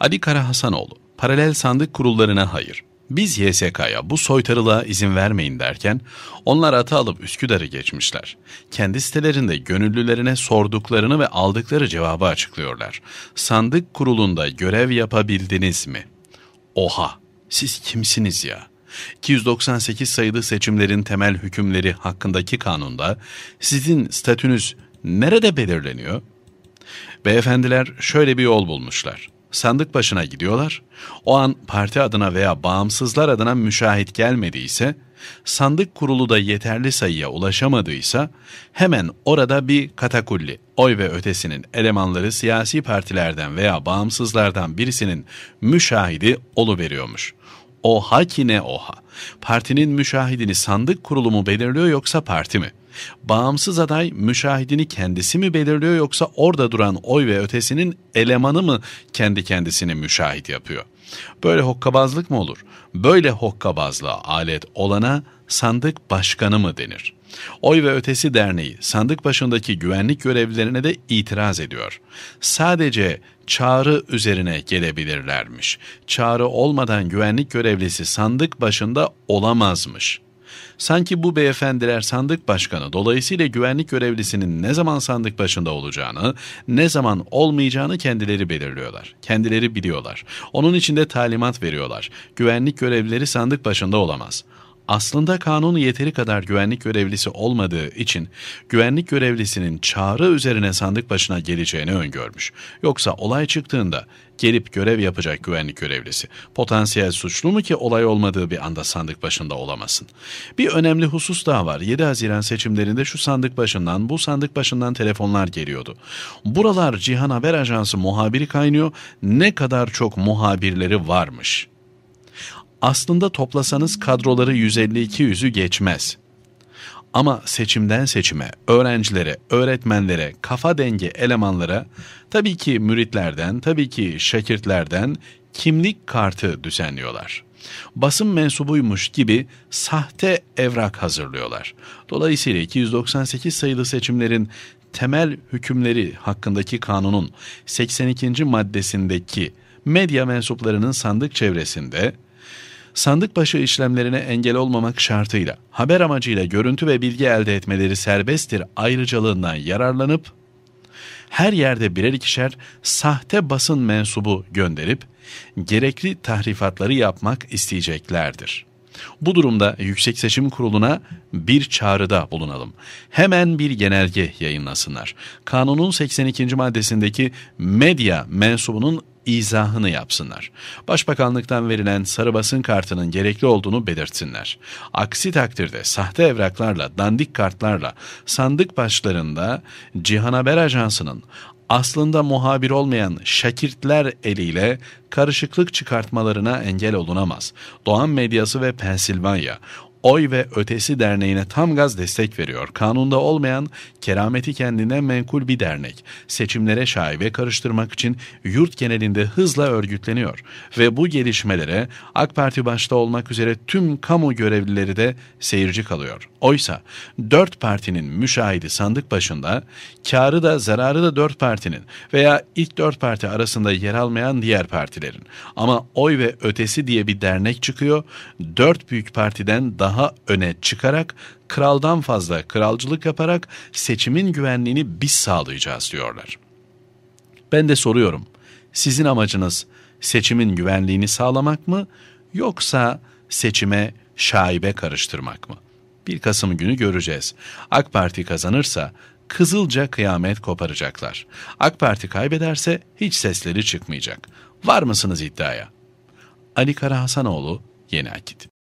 Ali Kara Hasanoğlu, paralel sandık kurullarına hayır. Biz YSK'ya bu soytarılığa izin vermeyin derken onlar atı alıp Üsküdar'ı geçmişler. Kendi sitelerinde gönüllülerine sorduklarını ve aldıkları cevabı açıklıyorlar. Sandık kurulunda görev yapabildiniz mi? Oha! Siz kimsiniz ya? 298 sayılı seçimlerin temel hükümleri hakkındaki kanunda sizin statünüz nerede belirleniyor? Beyefendiler şöyle bir yol bulmuşlar sandık başına gidiyorlar, o an parti adına veya bağımsızlar adına müşahit gelmediyse, sandık kurulu da yeterli sayıya ulaşamadıysa, hemen orada bir katakulli, oy ve ötesinin elemanları siyasi partilerden veya bağımsızlardan birisinin müşahidi oluveriyormuş. Oha ki ne oha. Partinin müşahidini sandık kurulu mu belirliyor yoksa parti mi? Bağımsız aday müşahidini kendisi mi belirliyor yoksa orada duran oy ve ötesinin elemanı mı kendi kendisini müşahit yapıyor? Böyle hokkabazlık mı olur? Böyle hokkabazlığa alet olana sandık başkanı mı denir? Oy ve Ötesi Derneği sandık başındaki güvenlik görevlilerine de itiraz ediyor. Sadece çağrı üzerine gelebilirlermiş. Çağrı olmadan güvenlik görevlisi sandık başında olamazmış.'' Sanki bu beyefendiler sandık başkanı dolayısıyla güvenlik görevlisinin ne zaman sandık başında olacağını, ne zaman olmayacağını kendileri belirliyorlar. Kendileri biliyorlar. Onun için de talimat veriyorlar. Güvenlik görevlileri sandık başında olamaz. Aslında kanun yeteri kadar güvenlik görevlisi olmadığı için güvenlik görevlisinin çağrı üzerine sandık başına geleceğini öngörmüş. Yoksa olay çıktığında gelip görev yapacak güvenlik görevlisi. Potansiyel suçlu mu ki olay olmadığı bir anda sandık başında olamasın? Bir önemli husus daha var. 7 Haziran seçimlerinde şu sandık başından, bu sandık başından telefonlar geliyordu. Buralar Cihan Haber Ajansı muhabiri kaynıyor. Ne kadar çok muhabirleri varmış.'' Aslında toplasanız kadroları 150-200'ü geçmez. Ama seçimden seçime, öğrencilere, öğretmenlere, kafa dengi elemanlara, tabii ki müritlerden, tabii ki şakirtlerden kimlik kartı düzenliyorlar. Basın mensubuymuş gibi sahte evrak hazırlıyorlar. Dolayısıyla 298 sayılı seçimlerin temel hükümleri hakkındaki kanunun 82. maddesindeki medya mensuplarının sandık çevresinde sandık başı işlemlerine engel olmamak şartıyla haber amacıyla görüntü ve bilgi elde etmeleri serbesttir ayrıcalığından yararlanıp her yerde birer ikişer sahte basın mensubu gönderip gerekli tahrifatları yapmak isteyeceklerdir.'' Bu durumda Yüksek Seçim Kurulu'na bir çağrıda bulunalım. Hemen bir genelge yayınlasınlar. Kanunun 82. maddesindeki medya mensubunun izahını yapsınlar. Başbakanlıktan verilen sarı basın kartının gerekli olduğunu belirtsinler. Aksi takdirde sahte evraklarla, dandik kartlarla sandık başlarında Cihan Haber Ajansı'nın aslında muhabir olmayan şakirtler eliyle karışıklık çıkartmalarına engel olunamaz. Doğan medyası ve Pensilvanya Oy ve Ötesi Derneği'ne tam gaz destek veriyor. Kanunda olmayan kerameti kendine menkul bir dernek. Seçimlere şaibe karıştırmak için yurt genelinde hızla örgütleniyor. Ve bu gelişmelere AK Parti başta olmak üzere tüm kamu görevlileri de seyirci kalıyor. Oysa dört partinin müşahidi sandık başında karı da zararı da dört partinin veya ilk dört parti arasında yer almayan diğer partilerin. Ama Oy ve Ötesi diye bir dernek çıkıyor. Dört büyük partiden daha daha öne çıkarak kraldan fazla kralcılık yaparak seçimin güvenliğini biz sağlayacağız diyorlar. Ben de soruyorum. Sizin amacınız seçimin güvenliğini sağlamak mı yoksa seçime şaibe karıştırmak mı? 1 Kasım günü göreceğiz. AK Parti kazanırsa kızılca kıyamet koparacaklar. AK Parti kaybederse hiç sesleri çıkmayacak. Var mısınız iddiaya? Ali Kara Hasanoğlu, Yeni Akit.